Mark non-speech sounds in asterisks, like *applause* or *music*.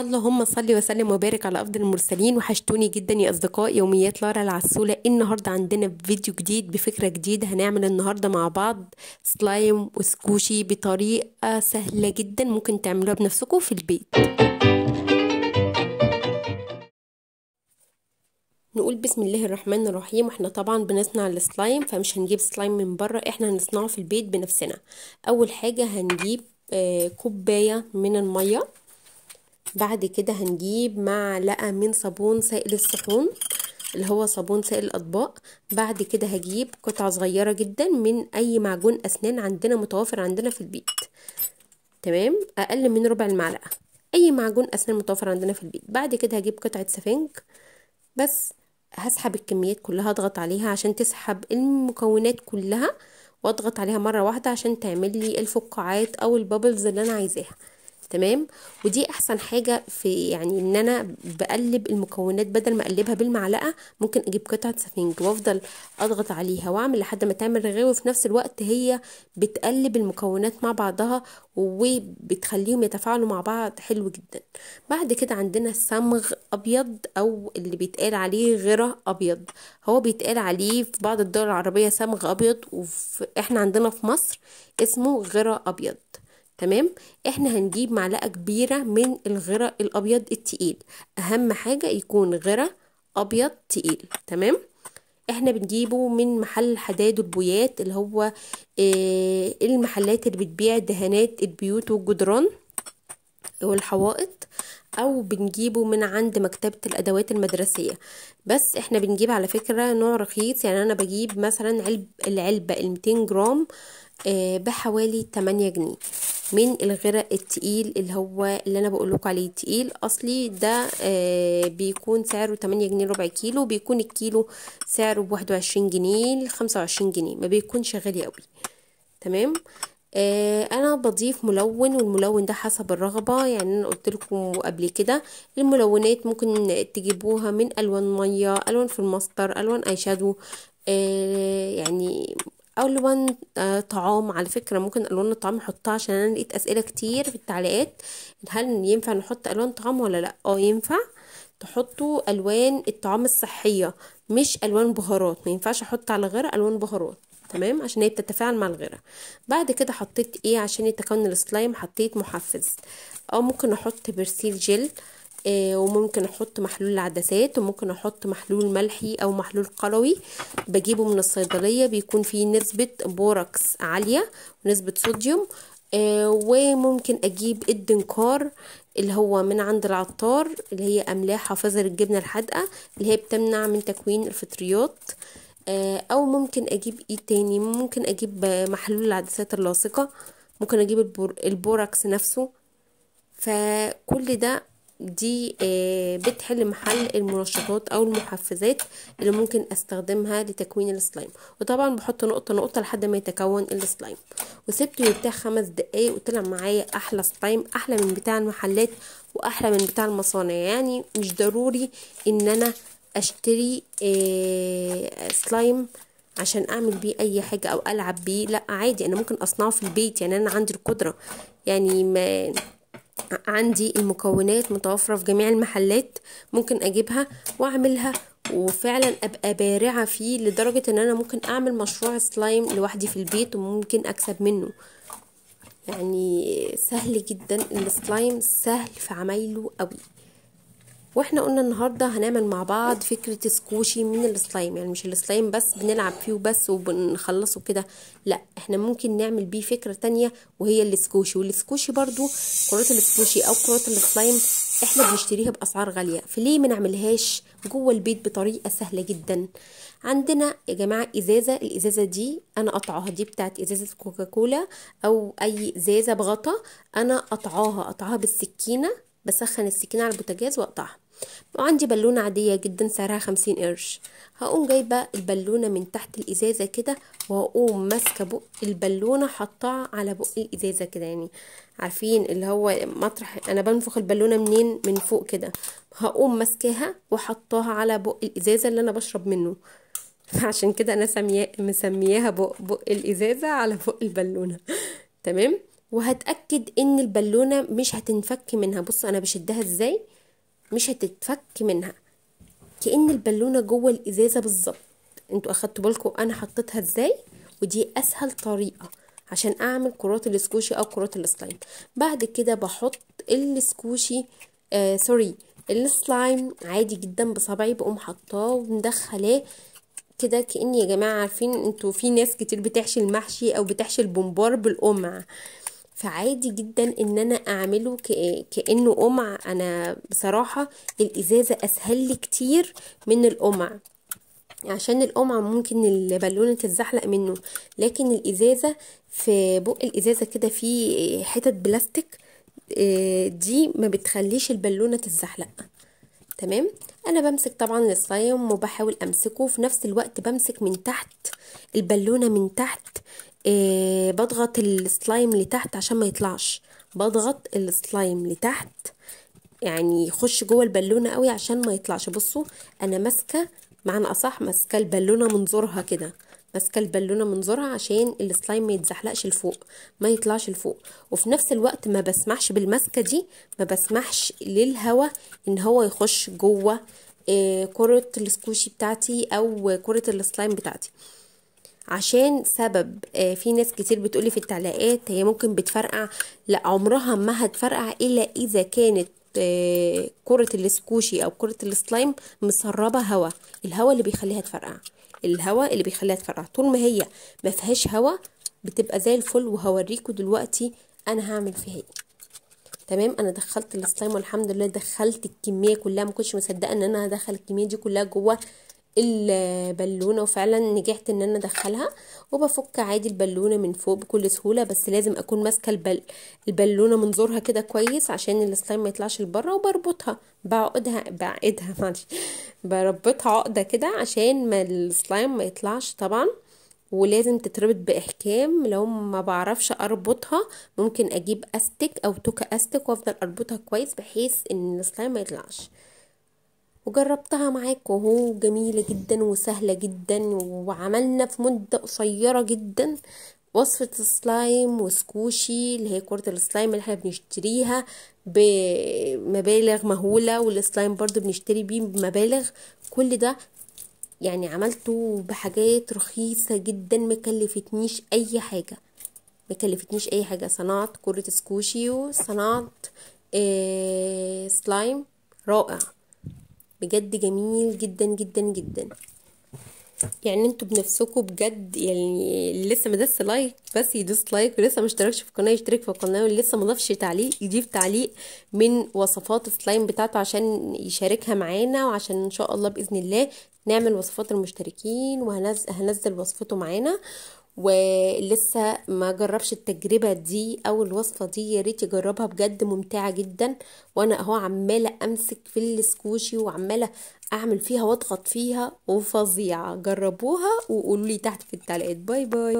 اللهم صل وسلم وبارك على افضل المرسلين وحشتوني جدا يا اصدقاء يوميات لارا العسوله النهارده عندنا فيديو جديد بفكره جديده هنعمل النهارده مع بعض سلايم وسكوشي بطريقه سهله جدا ممكن تعملوها بنفسكم في البيت نقول بسم الله الرحمن الرحيم احنا طبعا بنصنع السلايم فمش هنجيب سلايم من بره احنا هنصنعه في البيت بنفسنا اول حاجه هنجيب آه، كوبايه من الميه بعد كده هنجيب معلقة من صابون سائل الصحون اللي هو صابون سائل الاطباق بعد كده هجيب قطعه صغيره جدا من اي معجون اسنان عندنا متوفر عندنا في البيت تمام اقل من ربع المعلقه اي معجون اسنان متوفر عندنا في البيت بعد كده هجيب قطعه سفنج بس هسحب الكميات كلها اضغط عليها عشان تسحب المكونات كلها واضغط عليها مره واحده عشان تعمل لي الفقاعات او البابلز اللي انا عايزاها تمام ودي احسن حاجه في يعني ان انا بقلب المكونات بدل ما اقلبها بالمعلقه ممكن اجيب قطعه سفنج وافضل اضغط عليها واعمل لحد ما تعمل رغاوي وفي نفس الوقت هي بتقلب المكونات مع بعضها وبتخليهم يتفاعلوا مع بعض حلو جدا بعد كده عندنا الصمغ ابيض او اللي بيتقال عليه غره ابيض هو بيتقال عليه في بعض الدول العربيه صمغ ابيض واحنا عندنا في مصر اسمه غره ابيض تمام احنا هنجيب معلقه كبيره من الغرق الابيض التقيل اهم حاجه يكون غرق ابيض تقيل تمام احنا بنجيبه من محل حداد البويات اللي هو إيه المحلات اللي بتبيع دهانات البيوت والجدران والحوائط او بنجيبه من عند مكتبة الادوات المدرسية بس احنا بنجيب على فكرة نوع رخيص يعني انا بجيب مثلا علب العلبة المتين جرام آه، بحوالي 8 جنيه من الغرق التقيل اللي هو اللي انا بقول لكم عليه التقيل اصلي ده آه بيكون سعره 8 جنيه ربع كيلو بيكون الكيلو سعره ب 21 جنيه ل 25 جنيه ما بيكونش غالي قوي تمام آه انا بضيف ملون والملون ده حسب الرغبه يعني انا قلت لكم قبل كده الملونات ممكن تجيبوها من الوان ميه الوان في الماستر الوان اي شادو آه يعني الوان آه، طعام على فكره ممكن الوان الطعام نحطها عشان انا لقيت اسئله كتير في التعليقات هل ينفع نحط الوان طعام ولا لا اه ينفع تحطوا الوان الطعام الصحيه مش الوان بهارات ما ينفعش احط على غيرها الوان بهارات تمام عشان هي بتتفاعل مع الغيرة بعد كده حطيت ايه عشان يتكون السلايم حطيت محفز او آه، ممكن احط برسيل جيل آه، وممكن احط محلول العدسات وممكن احط محلول ملحي او محلول قلوي بجيبه من الصيدليه بيكون فيه نسبه بوركس عاليه ونسبه صوديوم آه، وممكن اجيب الدنكار اللي هو من عند العطار اللي هي املاح حافظه للجبنه الحادقه اللي هي بتمنع من تكوين الفطريات آه، او ممكن اجيب ايه تاني ممكن اجيب محلول العدسات اللاصقه ممكن اجيب البوركس نفسه فكل ده دي آه، بتحل محل المنشطات او المحفزات اللي ممكن استخدمها لتكوين السلايم وطبعا بحط نقطه نقطه لحد ما يتكون السلايم وسبته يرتاح خمس دقايق وطلع معايا احلى سلايم احلى من بتاع المحلات واحلى من بتاع المصانع يعني مش ضروري ان انا اشتري آه، سلايم عشان اعمل بيه اي حاجه او العب بيه لا عادي انا ممكن اصنعه في البيت يعني انا عندي القدره يعني ما عندي المكونات متوفرة في جميع المحلات ممكن اجيبها واعملها وفعلا ابقى بارعة فيه لدرجة ان انا ممكن اعمل مشروع سلايم لوحدي في البيت وممكن اكسب منه يعني سهل جدا السلايم سهل في عمايله قوي واحنا قلنا النهارده هنعمل مع بعض فكره سكوشي من السلايم يعني مش السلايم بس بنلعب فيه وبس وبنخلصه كده لا احنا ممكن نعمل بيه فكره تانية وهي السكوشي والسكوشي برضو كرات السكوشي او كرات السلايم احنا بنشتريها باسعار غاليه فليه ما نعملهاش جوه البيت بطريقه سهله جدا عندنا يا جماعه ازازه الازازه دي انا قطعها دي بتاعت ازازه كوكاكولا او اي ازازه بغطا انا قطعها قطعها بالسكينه بسخن السكينه على البوتاجاز واقطعها وعندي بالونة عادية جدا سعرها خمسين قرش هقوم جايبة البالونة من تحت الإزازة كده وهقوم ماسكة بق البالونة حطها على بق الإزازة كده يعني عارفين اللي هو مطرح أنا بنفخ البالونة منين من فوق كده هقوم ماسكاها وحطاها على بق الإزازة اللي أنا بشرب منه *laughs* عشان كده أنا مسمياها بق, بق الإزازة على بق البالونة تمام وهتأكد إن البالونة مش هتنفك منها بصوا أنا بشدها إزاي مش هتتفك منها كأن البالونة جوه الإزازة بالظبط انتوا أخدتوا بالكم أنا حطيتها إزاي ودي أسهل طريقة عشان أعمل كرات السكوشي أو كرات السلايم بعد كده بحط السكوشي آه سوري السلايم عادي جدا بصبعي بقوم حطاه ومدخلاه كده كأني يا جماعة عارفين انتوا في ناس كتير بتحشي المحشي أو بتحشي البومبار بالقمع فعادي جدا ان انا اعمله كانه قمع انا بصراحه الازازه اسهل لي كتير من القمع عشان القمع ممكن البالونه تتزحلق منه لكن الازازه في بق الازازه كده في حتت بلاستيك آه، دي ما بتخليش البالونه تتزحلق تمام انا بمسك طبعا الصايم وبحاول امسكه في نفس الوقت بمسك من تحت البالونه من تحت إيه، بضغط السلايم لتحت عشان ما يطلعش بضغط السلايم لتحت يعني يخش جوه البالونه قوي عشان ما يطلعش بصوا انا ماسكه معنى اصح ماسكه البالونه منظرها كده ماسكه البالونه منظرها عشان السلايم ما يتزحلقش لفوق ما يطلعش لفوق وفي نفس الوقت ما بسمحش بالماسكه دي ما بسمحش للهواء ان هو يخش جوه إيه، كره السكوشي بتاعتي او كره السلايم بتاعتي عشان سبب آه، في ناس كتير بتقولي في التعليقات هي ممكن بتفرقع لا عمرها ما هتفرقع الا اذا كانت آه، كرة السكوشي او كرة السلايم مسربة هوا الهوا اللي بيخليها تفرقع الهوا اللي بيخليها تفرقع طول ما هي ما فيهاش هوا بتبقى زي الفل وهوريكم دلوقتي انا هعمل فيها ايه تمام انا دخلت السلايم والحمد لله دخلت الكميه كلها ما كنتش مصدقه ان انا هدخل الكميه دي كلها جوه البالونة وفعلا نجحت ان انا ادخلها وبفك عادي البالونة من فوق بكل سهولة بس لازم اكون ماسكة البل... البالونة من زورها كده كويس عشان السلايم ما يطلعش لبره وبربطها بعقدها بعقدها *laughs* معلش بربطها عقدة كده عشان ما السلايم ما يطلعش طبعا ولازم تتربط باحكام لو ما بعرفش اربطها ممكن اجيب استك او توكا استك وافضل اربطها كويس بحيث ان السلايم ما يطلعش وجربتها معاك اهو جميله جدا وسهله جدا وعملنا في مده قصيره جدا وصفة السلايم وسكوشي اللي هي كرة السلايم اللي احنا بنشتريها بمبالغ مهولة والسلايم برضو بنشتري بيه بمبالغ كل ده يعني عملته بحاجات رخيصة جدا مكلفتنيش اي حاجة مكلفتنيش اي حاجة صنعت كرة سكوشي وصنعت إيه سلايم رائع بجد جميل جدا جدا جدا يعني انتوا بنفسكم بجد يعني اللي لسه مدس لايك بس يدوس لايك ولسه ما اشتركش في القناه يشترك في القناه واللي لسه ما ضافش تعليق يضيف تعليق من وصفات السلايم بتاعته عشان يشاركها معانا وعشان ان شاء الله باذن الله نعمل وصفات المشتركين وهنزل وصفته معانا ولسه ما جربش التجربة دي او الوصفة دي يا ريت يجربها بجد ممتعة جدا وانا اهو عمالة امسك في السكوشي وعمالة اعمل فيها واضغط فيها وفظيعة جربوها وقولولي تحت في التعليقات باي باي